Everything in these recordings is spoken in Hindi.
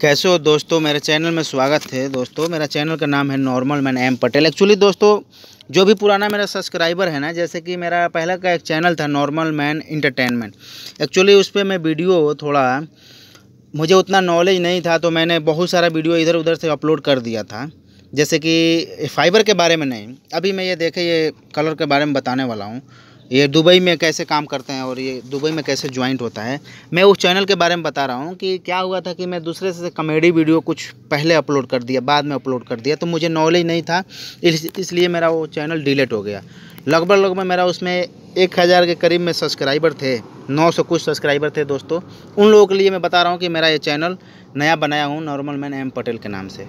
कैसे हो दोस्तों मेरे चैनल में स्वागत है दोस्तों मेरा चैनल का नाम है normal man M Patel actually दोस्तों जो भी पुराना मेरा सब्सक्राइबर है ना जैसे कि मेरा पहला का एक चैनल था नॉर्मल मैन इंटरटेनमेंट एक्चुअली उस पर मैं वीडियो थोड़ा मुझे उतना नॉलेज नहीं था तो मैंने बहुत सारा वीडियो इधर उधर से अपलोड कर दिया था जैसे कि फाइबर के बारे में नहीं अभी मैं ये देखे ये कलर के बारे में बताने वाला हूँ ये दुबई में कैसे काम करते हैं और ये दुबई में कैसे ज्वाइंट होता है मैं उस चैनल के बारे में बता रहा हूँ कि क्या हुआ था कि मैं दूसरे से कॉमेडी वीडियो कुछ पहले अपलोड कर दिया बाद में अपलोड कर दिया तो मुझे नॉलेज नहीं था इसलिए मेरा वो चैनल डिलीट हो गया लगभग लगभग मेरा उसमें एक हज़ार के करीब में सब्सक्राइबर थे नौ सौ कुछ सब्सक्राइबर थे दोस्तों उन लोगों के लिए मैं बता रहा हूँ कि मेरा ये चैनल नया बनाया हूँ नॉर्मल मैन एम पटेल के नाम से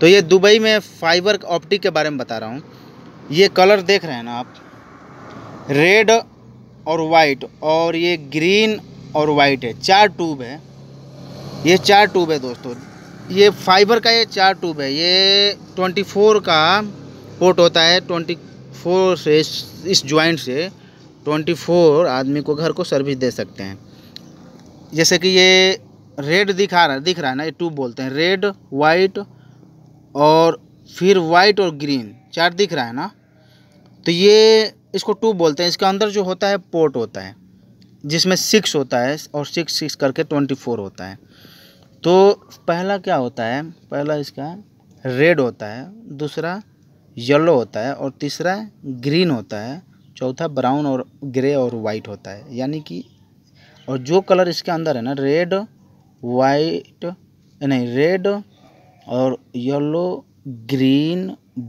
तो ये दुबई में फाइबर ऑप्टिक के बारे में बता रहा हूँ ये कलर देख रहे हैं ना आप रेड और वाइट और ये ग्रीन और वाइट है चार ट्यूब है ये चार ट्यूब है दोस्तों ये फाइबर का ये चार ट्यूब है ये 24 का पोर्ट होता है 24 से इस ज्वाइंट से 24 आदमी को घर को सर्विस दे सकते हैं जैसे कि ये रेड दिखा रहा दिख रहा है ना ये ट्यूब बोलते हैं रेड वाइट और फिर वाइट और ग्रीन चार दिख रहा है ना तो ये इसको टू बोलते हैं इसके अंदर जो होता है पोर्ट होता है जिसमें सिक्स होता है और सिक्स सिक्स करके ट्वेंटी फोर होता है तो पहला क्या होता है पहला इसका रेड होता है दूसरा येलो होता है और तीसरा ग्रीन होता है चौथा ब्राउन और ग्रे और वाइट होता है यानी कि और जो कलर इसके अंदर है ना रेड वाइट नहीं रेड और येलो ग्रीन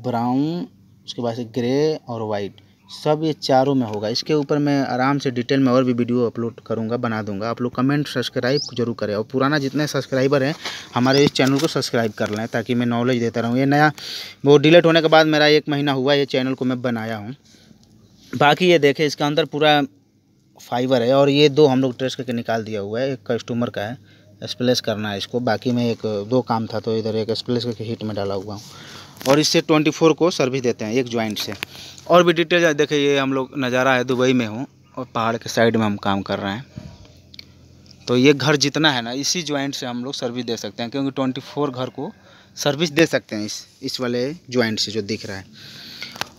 ब्राउन उसके बाद से ग्रे और वाइट सब ये चारों में होगा इसके ऊपर मैं आराम से डिटेल में और भी वीडियो अपलोड करूंगा बना दूंगा आप लोग कमेंट सब्सक्राइब जरूर करें और पुराना जितने सब्सक्राइबर हैं हमारे इस चैनल को सब्सक्राइब कर लें ताकि मैं नॉलेज देता रहूँ ये नया वो डिलीट होने के बाद मेरा एक महीना हुआ ये चैनल को मैं बनाया हूँ बाकी ये देखें इसके अंदर पूरा फाइबर है और ये दो हम लोग ट्रेस करके निकाल दिया हुआ है एक कस्टमर का है स्प्लेस करना है इसको बाकी में एक दो काम था तो इधर एक स्प्लेस करके हीट में डाला हुआ हूँ और इससे 24 को सर्विस देते हैं एक जॉइंट से और भी डिटेल देखिए ये हम लोग नज़ारा है दुबई में हूँ और पहाड़ के साइड में हम काम कर रहे हैं तो ये घर जितना है ना इसी ज्वाइंट से हम लोग सर्विस दे सकते हैं क्योंकि ट्वेंटी फोर घर को सर्विस दे सकते हैं इस इस वाले जॉइंट से जो दिख रहा है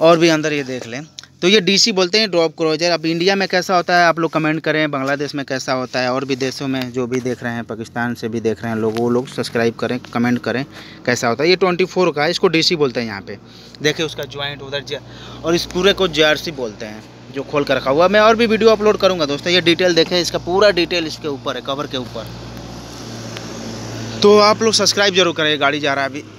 और भी अंदर ये देख लें तो ये डीसी बोलते हैं ड्रॉप क्रोजर अब इंडिया में कैसा होता है आप लोग कमेंट करें बांग्लादेश में कैसा होता है और भी देशों में जो भी देख रहे हैं पाकिस्तान से भी देख रहे हैं लोग वो लोग सब्सक्राइब करें कमेंट करें कैसा होता है ये ट्वेंटी फोर का इसको डीसी बोलते हैं यहाँ पे देखिए उसका ज्वाइंट उधर और इस पूरे को जे बोलते हैं जो खोल कर रखा हुआ मैं और भी वीडियो अपलोड करूँगा दोस्तों ये डिटेल देखें इसका पूरा डिटेल इसके ऊपर है कवर के ऊपर तो आप लोग सब्सक्राइब जरूर करें गाड़ी जा रहा है अभी